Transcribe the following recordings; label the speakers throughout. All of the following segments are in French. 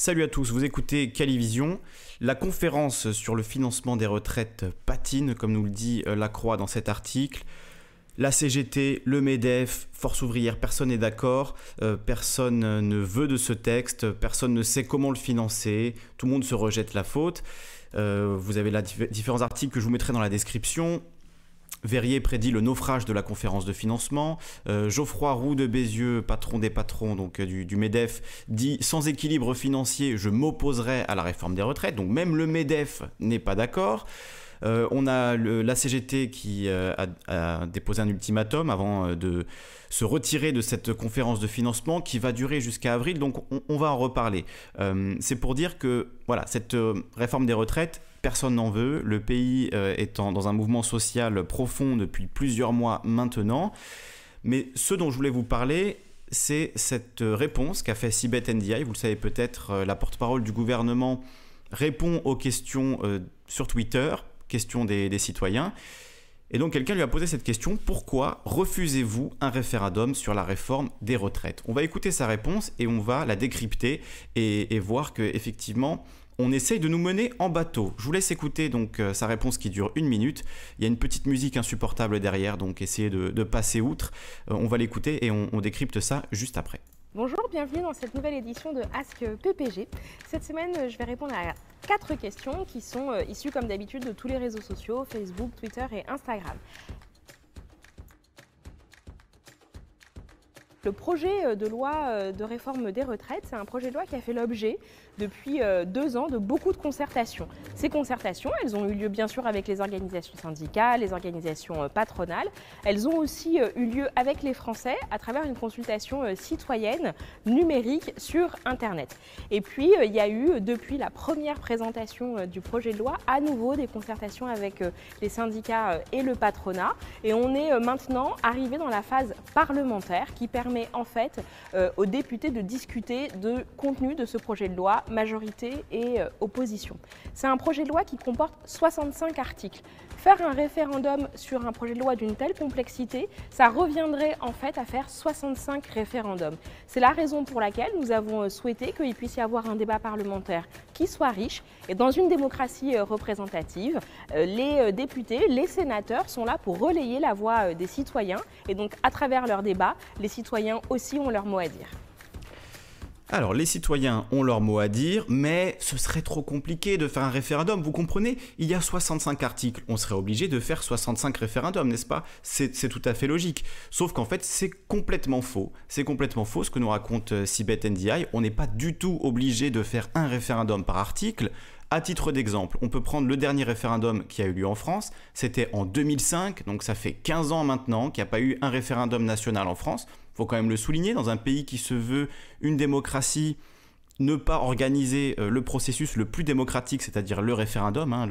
Speaker 1: Salut à tous, vous écoutez Calivision. La conférence sur le financement des retraites patine, comme nous le dit euh, Lacroix dans cet article. La CGT, le MEDEF, Force ouvrière, personne n'est d'accord, euh, personne ne veut de ce texte, personne ne sait comment le financer, tout le monde se rejette la faute. Euh, vous avez là, différents articles que je vous mettrai dans la description. Verrier prédit le naufrage de la conférence de financement. Euh, Geoffroy Roux de Bézieux, patron des patrons donc euh, du, MEDEF, dit sans équilibre financier, je m'opposerai à la réforme des retraites. Donc même le MEDEF n'est pas d'accord. Euh, on a la CGT qui a, déposé un ultimatum avant de se retirer de cette conférence de financement qui va durer jusqu'à avril, donc on, on, va en reparler. C'est pour dire que voilà, cette réforme des retraites personne n'en veut, le pays étant euh, dans un mouvement social profond depuis plusieurs mois maintenant. Mais ce dont je voulais vous parler, c'est cette euh, réponse qu'a fait Sibet Ndi vous le savez peut-être, euh, la porte-parole du gouvernement répond aux questions sur Twitter, questions des, citoyens. Et donc quelqu'un lui a posé cette question, pourquoi refusez-vous un référendum sur la réforme des retraites On va écouter sa réponse et on va la décrypter et, voir que effectivement on essaye de nous mener en bateau. Je vous laisse écouter donc euh, sa réponse qui dure une minute. Il y a une petite musique insupportable derrière, donc essayez de, passer outre. Euh, on va l'écouter et on, on décrypte ça juste après.
Speaker 2: Bonjour, bienvenue dans cette nouvelle édition de Ask PPG. Cette semaine, je vais répondre à quatre questions qui sont euh, issues comme d'habitude de tous les réseaux sociaux, Facebook, Twitter et Instagram. Le projet euh, de loi euh, de réforme des retraites, c'est un projet de loi qui a fait l'objet depuis euh, deux ans de beaucoup de concertations. Ces concertations, elles ont eu lieu bien sûr avec les organisations syndicales, les organisations patronales. Elles ont aussi eu lieu avec les Français à travers une consultation citoyenne numérique sur Internet. Et puis, il y a eu, depuis la première présentation du projet de loi, à nouveau des concertations avec les syndicats et le patronat. Et on est maintenant arrivé dans la phase parlementaire qui permet permet en fait euh, aux députés de discuter de contenu de ce projet de loi, majorité et euh, opposition. C'est un projet de loi qui comporte 65 articles. Faire un référendum sur un projet de loi d'une telle complexité, ça reviendrait en fait à faire 65 référendums. C'est la raison pour laquelle nous avons euh, souhaité qu'il puisse y avoir un débat parlementaire qui soit riche. Et dans une démocratie représentative, les députés, les sénateurs sont là pour relayer la voix des citoyens. Et donc à travers leurs débats, les citoyens aussi ont leur mot à dire
Speaker 1: alors, les citoyens ont leur mot à dire, mais ce serait trop compliqué de faire un référendum. Vous comprenez Il y a 65 articles. On serait obligé de faire 65 référendums, n'est-ce pas c'est, tout à fait logique. Sauf qu'en fait, c'est complètement faux. C'est complètement faux ce que nous raconte euh, Sibeth NDI. On n'est pas du tout obligé de faire un référendum par article. À titre d'exemple, on peut prendre le dernier référendum qui a eu lieu en France. C'était en 2005, donc ça fait 15 ans maintenant qu'il n'y a pas eu un référendum national en France faut quand même le souligner, dans un pays qui se veut une démocratie, ne pas organiser euh, le processus le plus démocratique, c'est-à-dire le référendum, hein,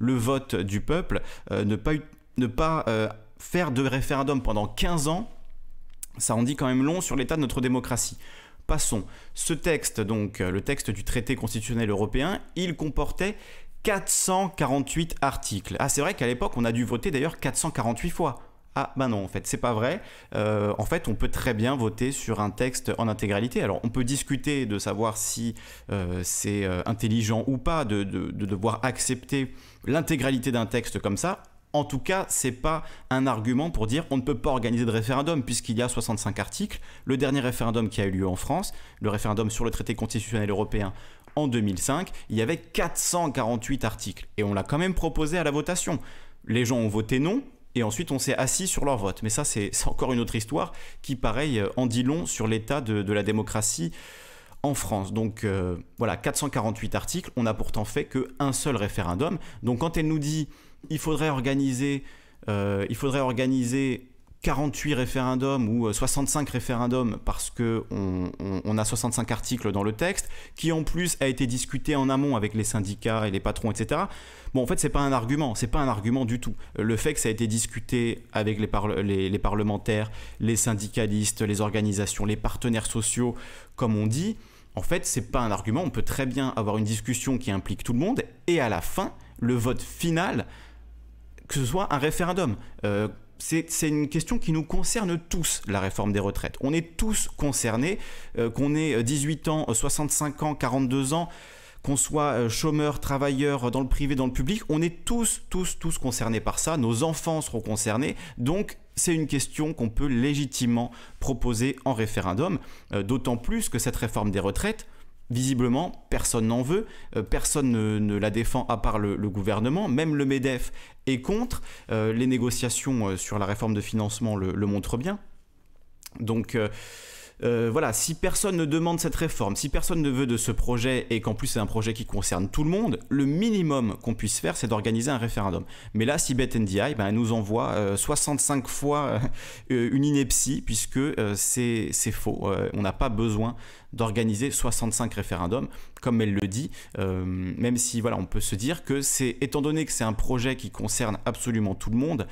Speaker 1: le, vote du peuple, euh, ne pas, euh, faire de référendum pendant 15 ans, ça en dit quand même long sur l'état de notre démocratie. Passons. Ce texte, donc le texte du traité constitutionnel européen, il comportait 448 articles. Ah, c'est vrai qu'à l'époque, on a dû voter d'ailleurs 448 fois ah ben non en fait c'est pas vrai euh, en fait on peut très bien voter sur un texte en intégralité alors on peut discuter de savoir si euh, c'est euh, intelligent ou pas de, devoir accepter l'intégralité d'un texte comme ça en tout cas, c'est pas un argument pour dire on ne peut pas organiser de référendum puisqu'il y a 65 articles. Le dernier référendum qui a eu lieu en France, le référendum sur le traité constitutionnel européen en 2005, il y avait 448 articles et on l'a quand même proposé à la votation. Les gens ont voté non, et ensuite on s'est assis sur leur vote. Mais ça, c'est encore une autre histoire qui, pareil, euh, en dit long sur l'état de, la démocratie en France. Donc euh, voilà, 448 articles, on n'a pourtant fait qu'un seul référendum. Donc quand elle nous dit il faudrait organiser, euh, il faudrait organiser 48 référendums ou 65 euh, référendums parce que on, a 65 articles dans le texte qui en plus a été discuté en amont avec les syndicats et les patrons etc. Bon en fait c'est pas un argument, c'est pas un argument du tout. Euh, le fait que ça a été discuté avec les, les, parlementaires, les syndicalistes, les organisations, les partenaires sociaux comme on dit, en fait c'est pas un argument. On peut très bien avoir une discussion qui implique tout le monde et à la fin le vote final que ce soit un référendum. Euh, c'est une question qui nous concerne tous, la réforme des retraites. On est tous concernés, euh, qu'on ait 18 euh, ans, 65 euh, ans, 42 ans, qu'on soit chômeur, travailleur, dans le privé, dans le public, on est tous, tous, tous concernés par ça. Nos enfants seront concernés. Donc, c'est une question qu'on peut légitimement proposer en référendum, d'autant plus que cette réforme des retraites, visiblement, personne n'en veut, euh, personne ne, la défend à part le, gouvernement, même le MEDEF est contre, euh, les négociations euh, sur la réforme de financement le, le montrent bien. Donc euh, voilà, si personne ne demande cette réforme, si personne ne veut de ce projet et qu'en plus c'est un projet qui concerne tout le monde, le minimum qu'on puisse faire, c'est d'organiser un référendum. Mais là, si BetNDI, nous envoie 65 euh, fois euh, une ineptie, puisque c'est faux. on n'a pas besoin d'organiser 65 référendums, comme elle le dit, même si on peut se dire que c'est, étant donné que c'est un projet qui concerne absolument tout le monde,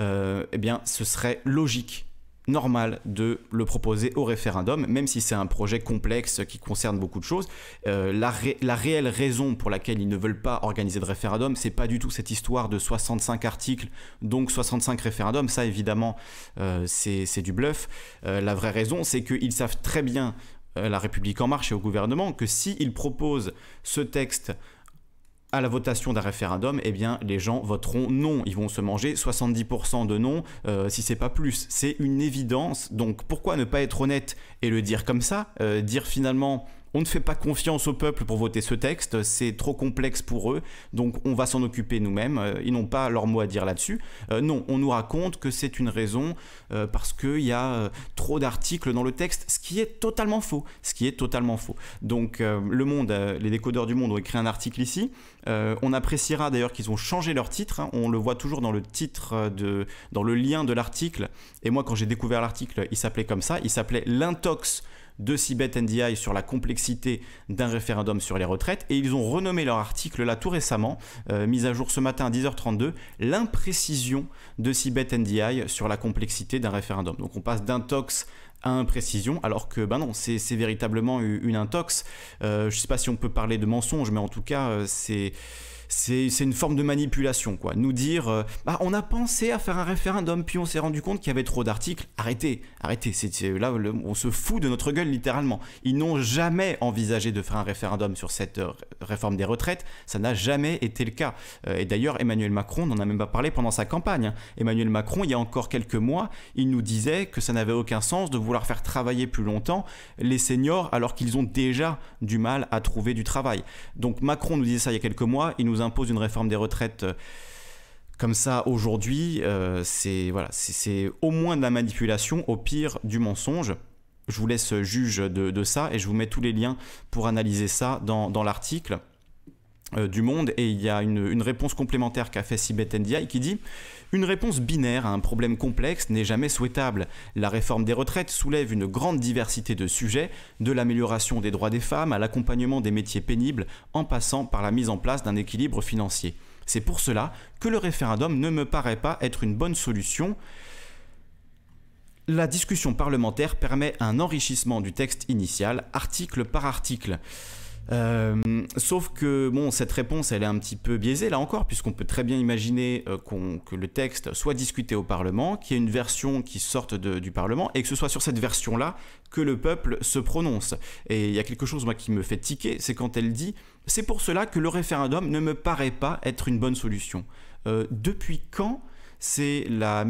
Speaker 1: eh bien, ce serait logique normal de le proposer au référendum, même si c'est un projet complexe qui concerne beaucoup de choses. Euh, la, réelle raison pour laquelle ils ne veulent pas organiser de référendum, c'est pas du tout cette histoire de 65 articles, donc 65 référendums. Ça, évidemment, euh, c'est du bluff. Euh, la vraie raison, c'est qu'ils savent très bien la République en marche et au gouvernement que s'ils ils proposent ce texte à la votation d'un référendum, eh bien les gens voteront non. Ils vont se manger 70% de non, euh, si c'est pas plus. C'est une évidence. Donc pourquoi ne pas être honnête et le dire comme ça euh, Dire finalement on ne fait pas confiance au peuple pour voter ce texte, c'est trop complexe pour eux, donc on va s'en occuper nous-mêmes, euh, ils n'ont pas leur mot à dire là-dessus. Euh, non, on nous raconte que c'est une raison euh, parce qu'il y a trop d'articles dans le texte, ce qui est totalement faux, ce qui est totalement faux. Donc le monde, les décodeurs du monde ont écrit un article ici, on appréciera d'ailleurs qu'ils ont changé leur titre, hein. on le voit toujours dans le titre, de, dans le lien de l'article, et moi quand j'ai découvert l'article, il s'appelait comme ça, il s'appelait l'intox de Cibet NDI sur la complexité d'un référendum sur les retraites. Et ils ont renommé leur article là tout récemment, euh, mis à jour ce matin à 10h32, l'imprécision de Cibet NDI sur la complexité d'un référendum. Donc on passe d'intox à imprécision, alors que ben non, c'est véritablement une intox. Euh, je ne sais pas si on peut parler de mensonge, mais en tout cas, euh, c'est c'est une forme de manipulation, quoi. Nous dire, euh, bah, on a pensé à faire un référendum, puis on s'est rendu compte qu'il y avait trop d'articles. Arrêtez, arrêtez. C'est là, on se fout de notre gueule littéralement. Ils n'ont jamais envisagé de faire un référendum sur cette euh, réforme des retraites. Ça n'a jamais été le cas. Euh, et d'ailleurs, Emmanuel Macron n'en a même pas parlé pendant sa campagne. Hein. Emmanuel Macron, il y a encore quelques mois, il nous disait que ça n'avait aucun sens de vouloir faire travailler plus longtemps les seniors alors qu'ils ont déjà du mal à trouver du travail. Donc Macron nous disait ça il y a quelques mois. Il nous impose une réforme des retraites euh, comme ça aujourd'hui, euh, c'est voilà, c'est au moins de la manipulation, au pire du mensonge. Je vous laisse juge de, ça et je vous mets tous les liens pour analyser ça dans l'article. Euh, du monde et il y a une, réponse complémentaire qu'a fait Sibeth qui dit une réponse binaire à un problème complexe n'est jamais souhaitable. La réforme des retraites soulève une grande diversité de sujets, de l'amélioration des droits des femmes à l'accompagnement des métiers pénibles en passant par la mise en place d'un équilibre financier. C'est pour cela que le référendum ne me paraît pas être une bonne solution. La discussion parlementaire permet un enrichissement du texte initial, article par article. Euh, sauf que bon, cette réponse, elle est un petit peu biaisée là encore, puisqu'on peut très bien imaginer euh, que le texte soit discuté au Parlement, qu'il y ait une version qui sorte du Parlement, et que ce soit sur cette version-là que le peuple se prononce. Et il y a quelque chose moi qui me fait tiquer, c'est quand elle dit c'est pour cela que le référendum ne me paraît pas être une bonne solution. Euh, depuis quand c'est la,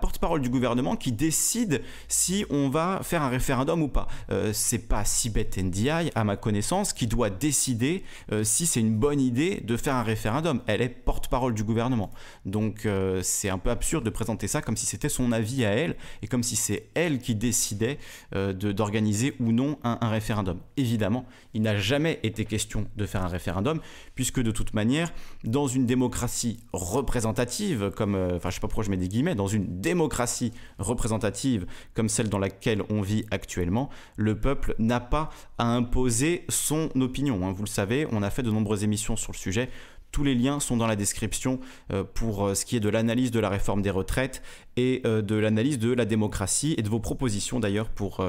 Speaker 1: porte-parole du gouvernement qui décide si on va faire un référendum ou pas. Euh, c'est pas Sibet NDI, à ma connaissance, qui doit décider euh, si c'est une bonne idée de faire un référendum. Elle est porte-parole du gouvernement. Donc euh, c'est un peu absurde de présenter ça comme si c'était son avis à elle et comme si c'est elle qui décidait d'organiser ou non un, un référendum. Évidemment, il n'a jamais été question de faire un référendum puisque de toute manière, dans une démocratie représentative, comme, je ne sais pas pourquoi je mets des guillemets, dans une démocratie représentative comme celle dans laquelle on vit actuellement, le peuple n'a pas à imposer son opinion. Hein. Vous le savez, on a fait de nombreuses émissions sur le sujet. Tous les liens sont dans la description euh, pour euh, ce qui est de l'analyse de la réforme des retraites et euh, de l'analyse de la démocratie et de vos propositions d'ailleurs pour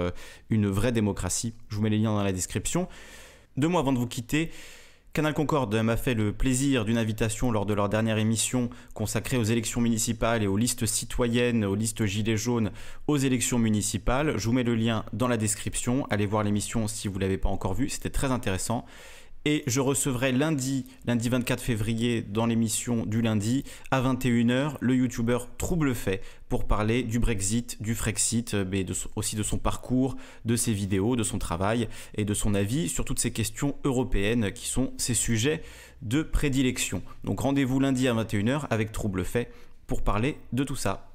Speaker 1: une vraie démocratie. Je vous mets les liens dans la description. Deux mois avant de vous quitter, Canal Concorde m'a fait le plaisir d'une invitation lors de leur dernière émission consacrée aux élections municipales et aux listes citoyennes, aux listes gilets jaunes, aux élections municipales. Je vous mets le lien dans la description. Allez voir l'émission si vous ne l'avez pas encore vue, c'était très intéressant et je recevrai lundi, lundi 24 février, dans l'émission du lundi, à 21h, le youtubeur Fait pour parler du Brexit, du Frexit, euh, mais aussi de son parcours, de ses vidéos, de son travail et de son avis sur toutes ces questions européennes qui sont ses sujets de prédilection. Donc rendez-vous lundi à 21h avec Fait pour parler de tout ça.